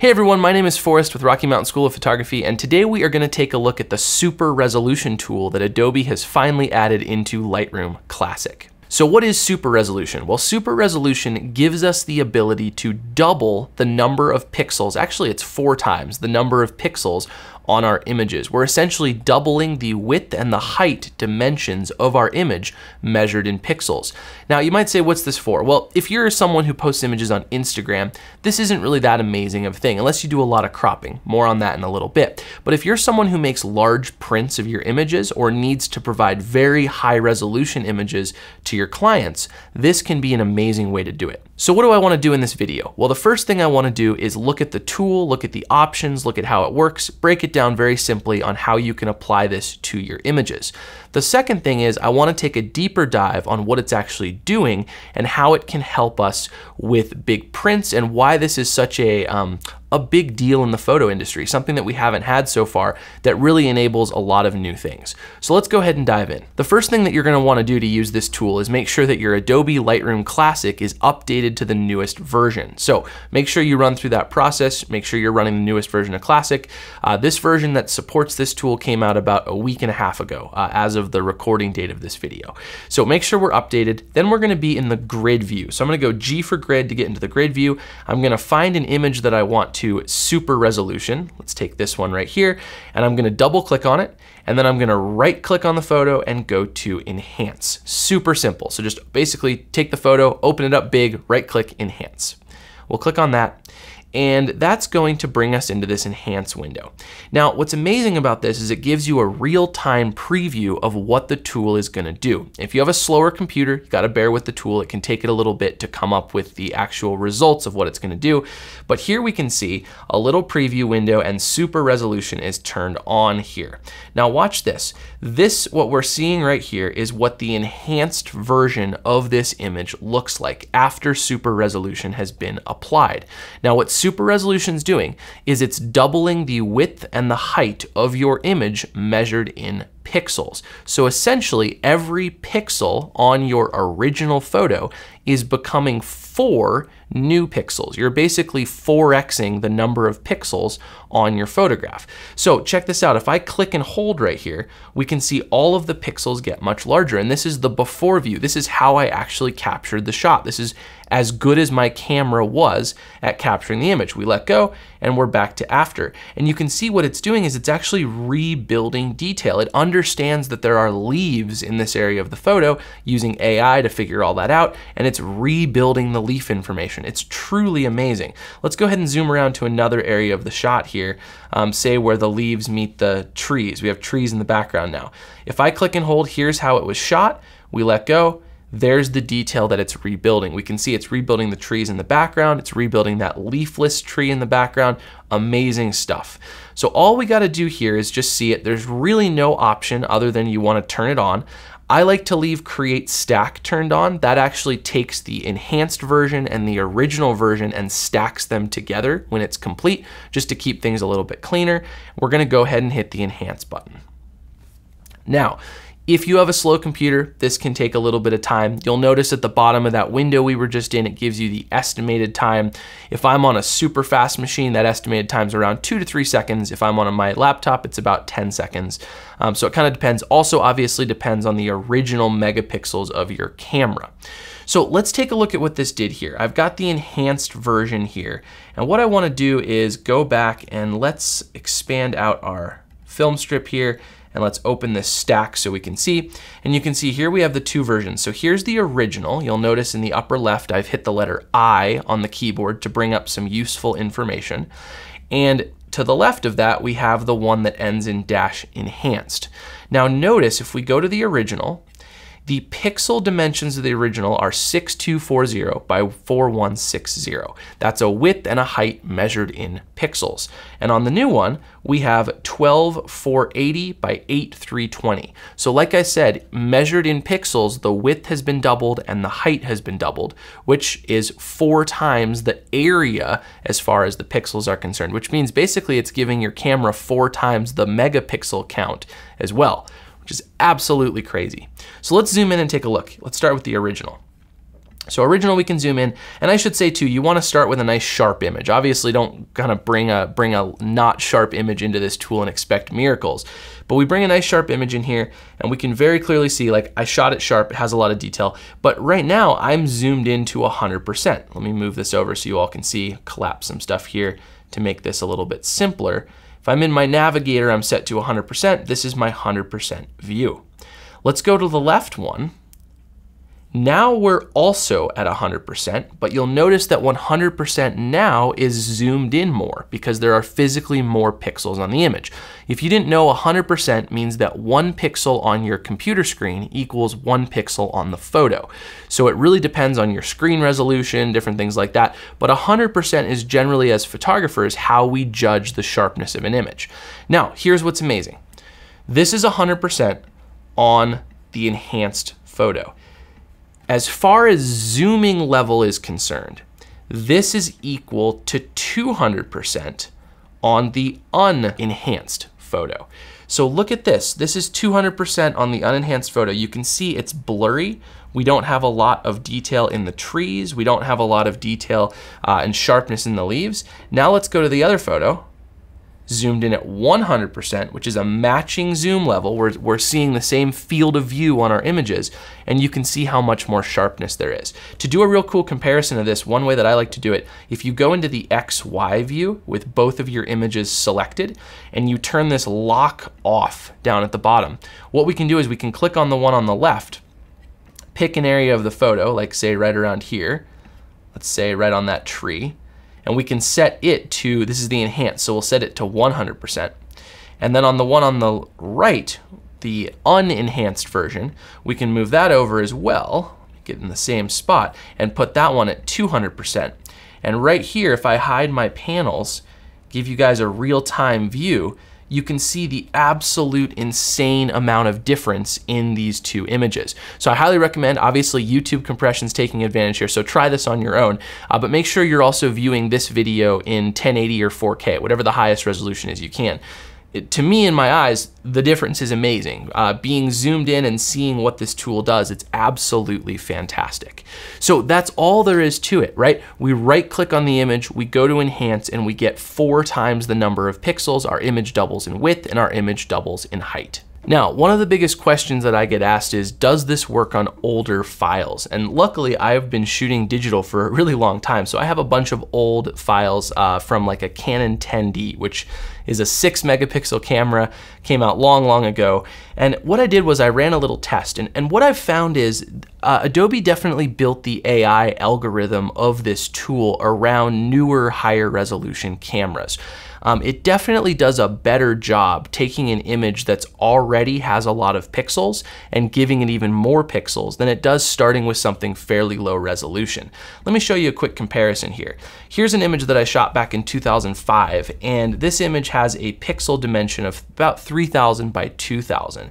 Hey everyone, my name is Forrest with Rocky Mountain School of Photography, and today we are gonna take a look at the super resolution tool that Adobe has finally added into Lightroom Classic. So what is super resolution? Well, super resolution gives us the ability to double the number of pixels, actually it's four times the number of pixels on our images. We're essentially doubling the width and the height dimensions of our image measured in pixels. Now you might say, what's this for? Well, if you're someone who posts images on Instagram, this isn't really that amazing of a thing, unless you do a lot of cropping. More on that in a little bit. But if you're someone who makes large prints of your images or needs to provide very high resolution images to your clients, this can be an amazing way to do it. So what do I wanna do in this video? Well, the first thing I wanna do is look at the tool, look at the options, look at how it works, break it down very simply on how you can apply this to your images. The second thing is I wanna take a deeper dive on what it's actually doing and how it can help us with big prints and why this is such a, um, a big deal in the photo industry, something that we haven't had so far that really enables a lot of new things. So let's go ahead and dive in. The first thing that you're gonna wanna do to use this tool is make sure that your Adobe Lightroom Classic is updated to the newest version. So make sure you run through that process, make sure you're running the newest version of Classic. Uh, this version that supports this tool came out about a week and a half ago uh, as of the recording date of this video. So make sure we're updated. Then we're gonna be in the grid view. So I'm gonna go G for grid to get into the grid view. I'm gonna find an image that I want to super resolution. Let's take this one right here and I'm gonna double click on it and then I'm gonna right click on the photo and go to enhance. Super simple. So just basically take the photo, open it up big, right click enhance. We'll click on that and that's going to bring us into this enhance window. Now, what's amazing about this is it gives you a real-time preview of what the tool is gonna do. If you have a slower computer, you gotta bear with the tool. It can take it a little bit to come up with the actual results of what it's gonna do. But here we can see a little preview window and super resolution is turned on here. Now watch this. This, what we're seeing right here is what the enhanced version of this image looks like after super resolution has been applied. Now what's super resolution's doing is it's doubling the width and the height of your image measured in pixels. So essentially, every pixel on your original photo is becoming four new pixels. You're basically 4xing the number of pixels on your photograph. So check this out. If I click and hold right here, we can see all of the pixels get much larger. And this is the before view. This is how I actually captured the shot. This is as good as my camera was at capturing the image. We let go and we're back to after. And you can see what it's doing is it's actually rebuilding detail. It understands that there are leaves in this area of the photo using AI to figure all that out, and it's rebuilding the leaf information. It's truly amazing. Let's go ahead and zoom around to another area of the shot here, um, say where the leaves meet the trees. We have trees in the background now. If I click and hold, here's how it was shot. We let go, there's the detail that it's rebuilding. We can see it's rebuilding the trees in the background, it's rebuilding that leafless tree in the background, amazing stuff. So all we gotta do here is just see it. There's really no option other than you wanna turn it on. I like to leave create stack turned on. That actually takes the enhanced version and the original version and stacks them together when it's complete, just to keep things a little bit cleaner. We're gonna go ahead and hit the enhance button. Now, if you have a slow computer, this can take a little bit of time. You'll notice at the bottom of that window we were just in, it gives you the estimated time. If I'm on a super fast machine, that estimated time is around two to three seconds. If I'm on my laptop, it's about 10 seconds. Um, so it kind of depends. Also obviously depends on the original megapixels of your camera. So let's take a look at what this did here. I've got the enhanced version here. And what I wanna do is go back and let's expand out our film strip here and let's open this stack so we can see. And you can see here we have the two versions. So here's the original. You'll notice in the upper left, I've hit the letter I on the keyboard to bring up some useful information. And to the left of that, we have the one that ends in dash enhanced. Now notice if we go to the original the pixel dimensions of the original are 6240 by 4160. That's a width and a height measured in pixels. And on the new one, we have 12480 by 8320. So like I said, measured in pixels, the width has been doubled and the height has been doubled, which is four times the area as far as the pixels are concerned, which means basically it's giving your camera four times the megapixel count as well which is absolutely crazy. So let's zoom in and take a look. Let's start with the original. So original we can zoom in, and I should say too, you wanna start with a nice sharp image. Obviously don't kind of bring a, bring a not sharp image into this tool and expect miracles. But we bring a nice sharp image in here and we can very clearly see like I shot it sharp, it has a lot of detail, but right now I'm zoomed in to 100%. Let me move this over so you all can see, collapse some stuff here to make this a little bit simpler. If I'm in my navigator, I'm set to 100%. This is my 100% view. Let's go to the left one now we're also at 100%, but you'll notice that 100% now is zoomed in more because there are physically more pixels on the image. If you didn't know, 100% means that one pixel on your computer screen equals one pixel on the photo. So it really depends on your screen resolution, different things like that, but 100% is generally, as photographers, how we judge the sharpness of an image. Now, here's what's amazing. This is 100% on the enhanced photo. As far as zooming level is concerned, this is equal to 200% on the unenhanced photo. So look at this, this is 200% on the unenhanced photo. You can see it's blurry. We don't have a lot of detail in the trees. We don't have a lot of detail uh, and sharpness in the leaves. Now let's go to the other photo zoomed in at 100%, which is a matching zoom level. We're, we're seeing the same field of view on our images, and you can see how much more sharpness there is. To do a real cool comparison of this, one way that I like to do it, if you go into the XY view with both of your images selected, and you turn this lock off down at the bottom, what we can do is we can click on the one on the left, pick an area of the photo, like say right around here, let's say right on that tree, and we can set it to, this is the enhanced, so we'll set it to 100%. And then on the one on the right, the unenhanced version, we can move that over as well, get in the same spot, and put that one at 200%. And right here, if I hide my panels, give you guys a real-time view, you can see the absolute insane amount of difference in these two images. So I highly recommend, obviously YouTube compression's taking advantage here, so try this on your own, uh, but make sure you're also viewing this video in 1080 or 4K, whatever the highest resolution is you can to me in my eyes, the difference is amazing. Uh, being zoomed in and seeing what this tool does, it's absolutely fantastic. So that's all there is to it, right? We right click on the image, we go to enhance and we get four times the number of pixels. Our image doubles in width and our image doubles in height. Now, one of the biggest questions that I get asked is, does this work on older files? And luckily, I've been shooting digital for a really long time, so I have a bunch of old files uh, from like a Canon 10D, which is a six megapixel camera, came out long, long ago. And what I did was I ran a little test. And, and what I've found is uh, Adobe definitely built the AI algorithm of this tool around newer, higher resolution cameras. Um, it definitely does a better job taking an image that's already has a lot of pixels and giving it even more pixels than it does starting with something fairly low resolution. Let me show you a quick comparison here. Here's an image that I shot back in 2005, and this image has has a pixel dimension of about 3000 by 2000.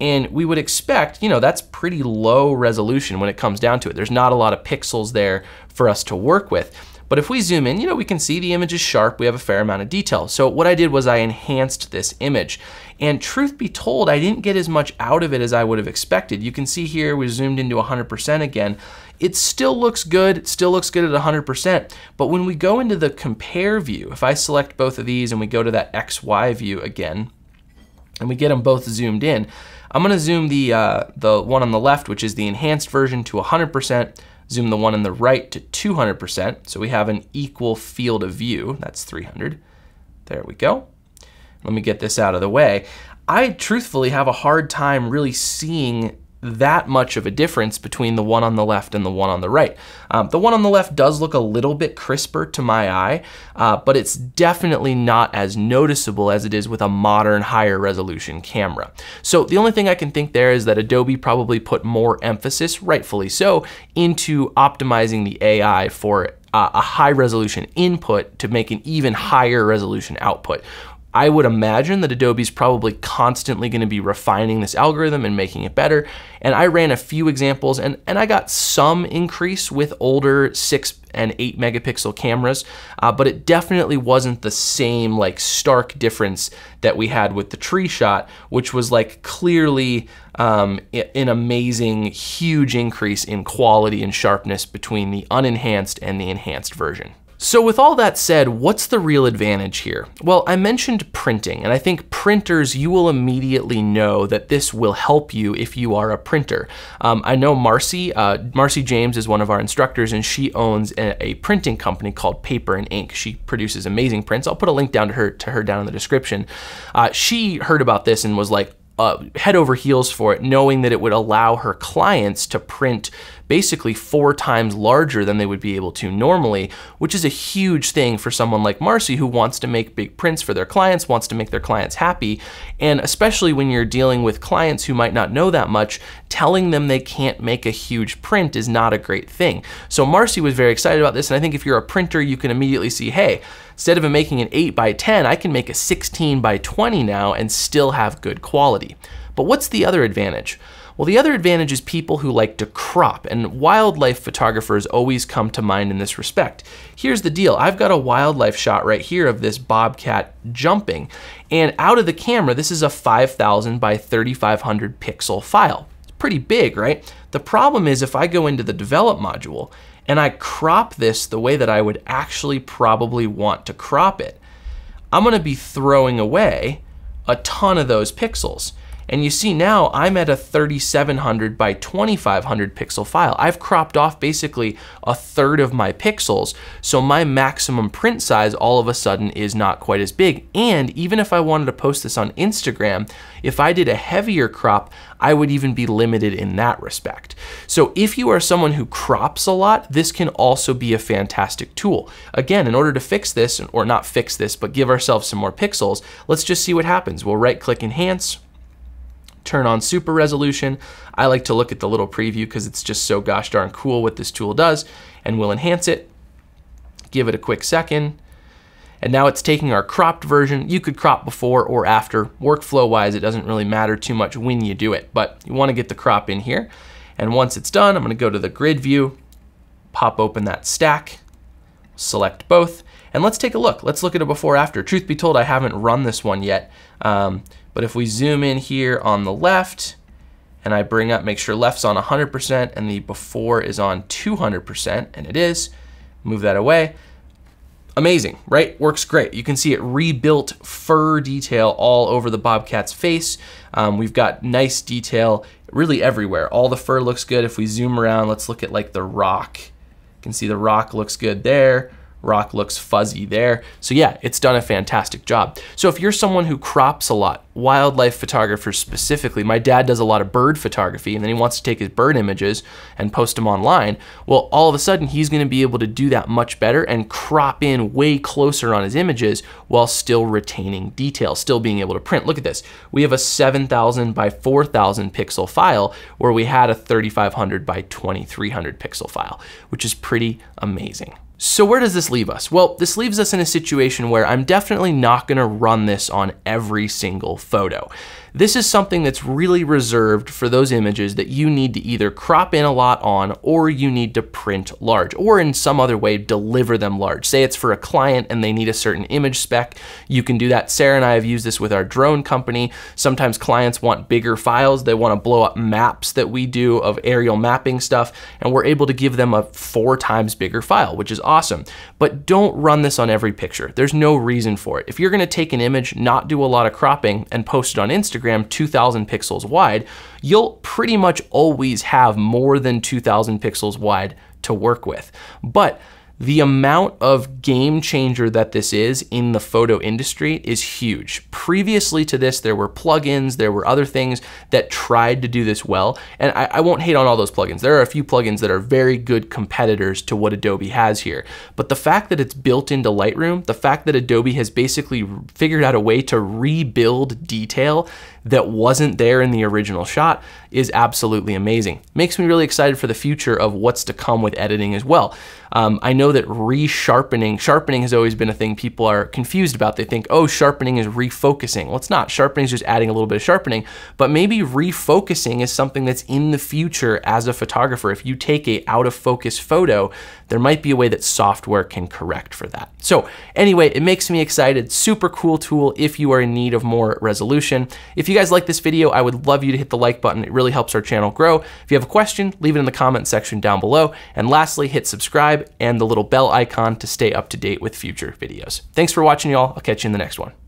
And we would expect, you know, that's pretty low resolution when it comes down to it. There's not a lot of pixels there for us to work with. But if we zoom in, you know, we can see the image is sharp. We have a fair amount of detail. So what I did was I enhanced this image. And truth be told, I didn't get as much out of it as I would have expected. You can see here, we zoomed into 100% again. It still looks good. It still looks good at 100%. But when we go into the compare view, if I select both of these and we go to that XY view again, and we get them both zoomed in, I'm gonna zoom the, uh, the one on the left, which is the enhanced version to 100%, Zoom the one on the right to 200%, so we have an equal field of view, that's 300. There we go. Let me get this out of the way. I truthfully have a hard time really seeing that much of a difference between the one on the left and the one on the right. Um, the one on the left does look a little bit crisper to my eye, uh, but it's definitely not as noticeable as it is with a modern higher resolution camera. So the only thing I can think there is that Adobe probably put more emphasis, rightfully so, into optimizing the AI for uh, a high resolution input to make an even higher resolution output. I would imagine that Adobe's probably constantly gonna be refining this algorithm and making it better. And I ran a few examples and, and I got some increase with older six and eight megapixel cameras, uh, but it definitely wasn't the same like stark difference that we had with the tree shot, which was like clearly um, an amazing, huge increase in quality and sharpness between the unenhanced and the enhanced version. So with all that said, what's the real advantage here? Well, I mentioned printing, and I think printers, you will immediately know that this will help you if you are a printer. Um, I know Marcy, uh, Marcy James is one of our instructors, and she owns a, a, printing company called Paper and Ink. She produces amazing prints. I'll put a link down to her, to her down in the description. Uh, she heard about this and was like, uh, head over heels for it, knowing that it would allow her clients to print basically four times larger than they would be able to normally, which is a huge thing for someone like Marcy who wants to make big prints for their clients, wants to make their clients happy. And especially when you're dealing with clients who might not know that much, telling them they can't make a huge print is not a great thing. So Marcy was very excited about this. And I think if you're a printer, you can immediately see, hey, instead of making an 8 by 10, I can make a 16 by 20 now and still have good quality. But what's the other advantage? Well, the other advantage is people who like to crop, and wildlife photographers always come to mind in this respect. Here's the deal, I've got a wildlife shot right here of this bobcat jumping, and out of the camera, this is a 5,000 by 3,500 pixel file. It's pretty big, right? The problem is if I go into the develop module and I crop this the way that I would actually probably want to crop it, I'm gonna be throwing away a ton of those pixels. And you see now I'm at a 3700 by 2500 pixel file. I've cropped off basically a third of my pixels. So my maximum print size all of a sudden is not quite as big. And even if I wanted to post this on Instagram, if I did a heavier crop, I would even be limited in that respect. So if you are someone who crops a lot, this can also be a fantastic tool. Again, in order to fix this, or not fix this, but give ourselves some more pixels, let's just see what happens. We'll right click enhance, turn on super resolution. I like to look at the little preview because it's just so gosh darn cool what this tool does and we'll enhance it. Give it a quick second. And now it's taking our cropped version. You could crop before or after. Workflow wise, it doesn't really matter too much when you do it, but you wanna get the crop in here. And once it's done, I'm gonna go to the grid view, pop open that stack, select both. And let's take a look. Let's look at a before after. Truth be told, I haven't run this one yet. Um, but if we zoom in here on the left and I bring up, make sure left's on 100% and the before is on 200%, and it is, move that away. Amazing, right? Works great. You can see it rebuilt fur detail all over the Bobcat's face. Um, we've got nice detail really everywhere. All the fur looks good. If we zoom around, let's look at like the rock can see the rock looks good there rock looks fuzzy there. So yeah, it's done a fantastic job. So if you're someone who crops a lot, wildlife photographers specifically. My dad does a lot of bird photography and then he wants to take his bird images and post them online. Well, all of a sudden he's gonna be able to do that much better and crop in way closer on his images while still retaining detail, still being able to print. Look at this. We have a 7,000 by 4,000 pixel file where we had a 3,500 by 2,300 pixel file, which is pretty amazing. So where does this leave us? Well, this leaves us in a situation where I'm definitely not gonna run this on every single photo. This is something that's really reserved for those images that you need to either crop in a lot on or you need to print large or in some other way deliver them large. Say it's for a client and they need a certain image spec, you can do that. Sarah and I have used this with our drone company. Sometimes clients want bigger files, they want to blow up maps that we do of aerial mapping stuff, and we're able to give them a four times bigger file, which is awesome. But don't run this on every picture. There's no reason for it. If you're going to take an image, not do a lot of cropping, and post it on Instagram, Instagram 2000 pixels wide, you'll pretty much always have more than 2000 pixels wide to work with. But the amount of game changer that this is in the photo industry is huge. Previously to this, there were plugins, there were other things that tried to do this well, and I, I, won't hate on all those plugins. There are a few plugins that are very good competitors to what Adobe has here, but the fact that it's built into Lightroom, the fact that Adobe has basically figured out a way to rebuild detail that wasn't there in the original shot is absolutely amazing. Makes me really excited for the future of what's to come with editing as well. Um, I know that resharpening, sharpening has always been a thing people are confused about. They think, oh, sharpening is refocusing. Well, it's not. Sharpening is just adding a little bit of sharpening, but maybe refocusing is something that's in the future as a photographer. If you take a out of focus photo, there might be a way that software can correct for that. So anyway, it makes me excited. Super cool tool if you are in need of more resolution. If you you guys like this video, I would love you to hit the like button. It really helps our channel grow. If you have a question, leave it in the comment section down below. And lastly, hit subscribe and the little bell icon to stay up to date with future videos. Thanks for watching y'all. I'll catch you in the next one.